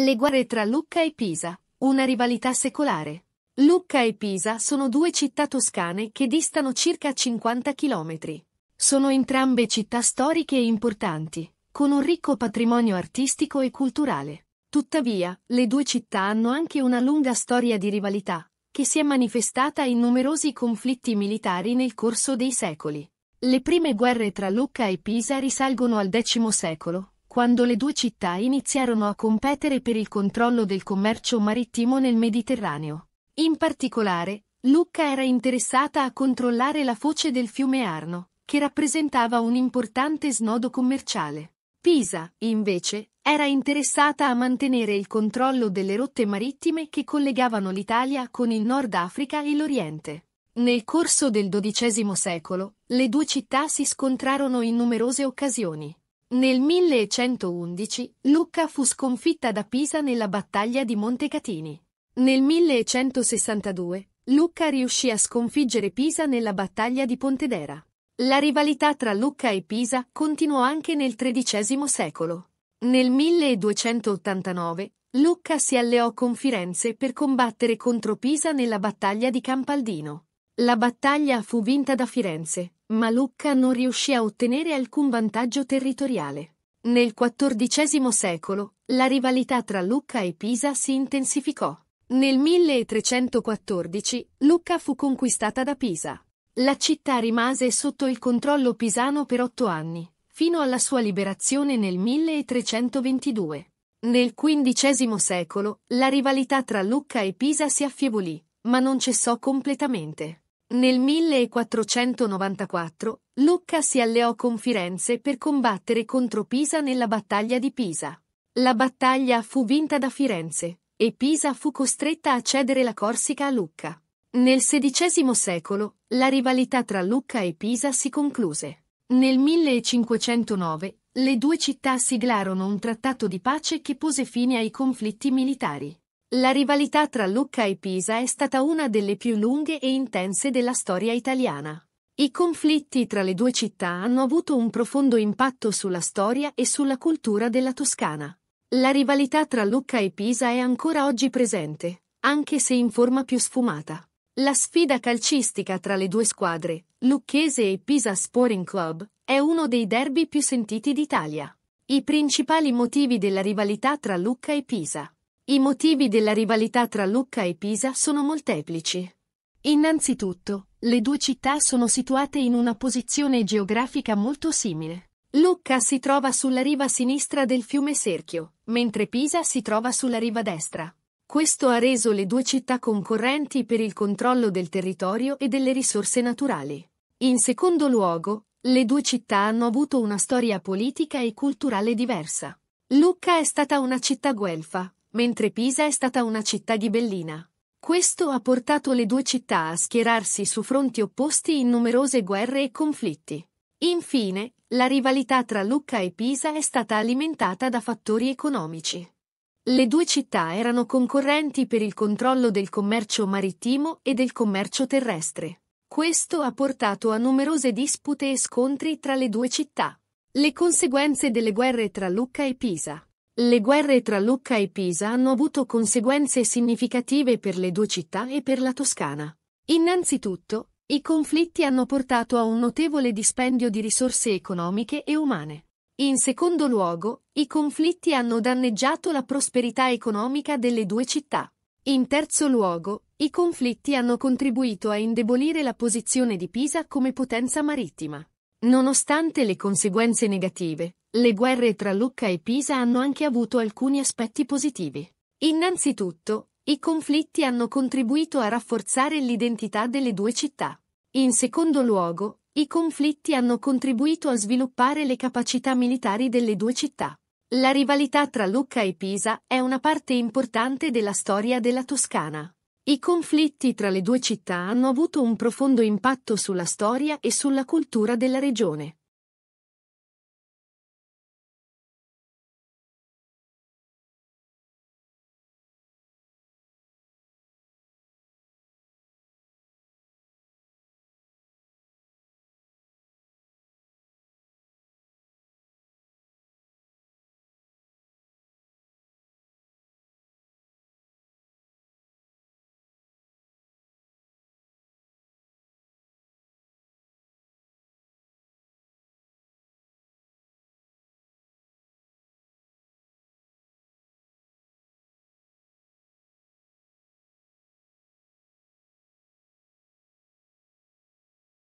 Le guerre tra Lucca e Pisa, una rivalità secolare. Lucca e Pisa sono due città toscane che distano circa 50 km. Sono entrambe città storiche e importanti, con un ricco patrimonio artistico e culturale. Tuttavia, le due città hanno anche una lunga storia di rivalità, che si è manifestata in numerosi conflitti militari nel corso dei secoli. Le prime guerre tra Lucca e Pisa risalgono al X secolo, quando le due città iniziarono a competere per il controllo del commercio marittimo nel Mediterraneo. In particolare, Lucca era interessata a controllare la foce del fiume Arno, che rappresentava un importante snodo commerciale. Pisa, invece, era interessata a mantenere il controllo delle rotte marittime che collegavano l'Italia con il Nord Africa e l'Oriente. Nel corso del XII secolo, le due città si scontrarono in numerose occasioni. Nel 1111 Lucca fu sconfitta da Pisa nella battaglia di Montecatini. Nel 1162 Lucca riuscì a sconfiggere Pisa nella battaglia di Pontedera. La rivalità tra Lucca e Pisa continuò anche nel XIII secolo. Nel 1289 Lucca si alleò con Firenze per combattere contro Pisa nella battaglia di Campaldino. La battaglia fu vinta da Firenze, ma Lucca non riuscì a ottenere alcun vantaggio territoriale. Nel XIV secolo, la rivalità tra Lucca e Pisa si intensificò. Nel 1314, Lucca fu conquistata da Pisa. La città rimase sotto il controllo pisano per otto anni, fino alla sua liberazione nel 1322. Nel XV secolo, la rivalità tra Lucca e Pisa si affievolì, ma non cessò completamente. Nel 1494 Lucca si alleò con Firenze per combattere contro Pisa nella battaglia di Pisa. La battaglia fu vinta da Firenze e Pisa fu costretta a cedere la Corsica a Lucca. Nel XVI secolo la rivalità tra Lucca e Pisa si concluse. Nel 1509 le due città siglarono un trattato di pace che pose fine ai conflitti militari. La rivalità tra Lucca e Pisa è stata una delle più lunghe e intense della storia italiana. I conflitti tra le due città hanno avuto un profondo impatto sulla storia e sulla cultura della Toscana. La rivalità tra Lucca e Pisa è ancora oggi presente, anche se in forma più sfumata. La sfida calcistica tra le due squadre, Lucchese e Pisa Sporting Club, è uno dei derby più sentiti d'Italia. I principali motivi della rivalità tra Lucca e Pisa i motivi della rivalità tra Lucca e Pisa sono molteplici. Innanzitutto, le due città sono situate in una posizione geografica molto simile. Lucca si trova sulla riva sinistra del fiume Serchio, mentre Pisa si trova sulla riva destra. Questo ha reso le due città concorrenti per il controllo del territorio e delle risorse naturali. In secondo luogo, le due città hanno avuto una storia politica e culturale diversa. Lucca è stata una città guelfa, mentre Pisa è stata una città ghibellina. Questo ha portato le due città a schierarsi su fronti opposti in numerose guerre e conflitti. Infine, la rivalità tra Lucca e Pisa è stata alimentata da fattori economici. Le due città erano concorrenti per il controllo del commercio marittimo e del commercio terrestre. Questo ha portato a numerose dispute e scontri tra le due città. Le conseguenze delle guerre tra Lucca e Pisa le guerre tra Lucca e Pisa hanno avuto conseguenze significative per le due città e per la Toscana. Innanzitutto, i conflitti hanno portato a un notevole dispendio di risorse economiche e umane. In secondo luogo, i conflitti hanno danneggiato la prosperità economica delle due città. In terzo luogo, i conflitti hanno contribuito a indebolire la posizione di Pisa come potenza marittima. Nonostante le conseguenze negative, le guerre tra Lucca e Pisa hanno anche avuto alcuni aspetti positivi. Innanzitutto, i conflitti hanno contribuito a rafforzare l'identità delle due città. In secondo luogo, i conflitti hanno contribuito a sviluppare le capacità militari delle due città. La rivalità tra Lucca e Pisa è una parte importante della storia della Toscana. I conflitti tra le due città hanno avuto un profondo impatto sulla storia e sulla cultura della regione.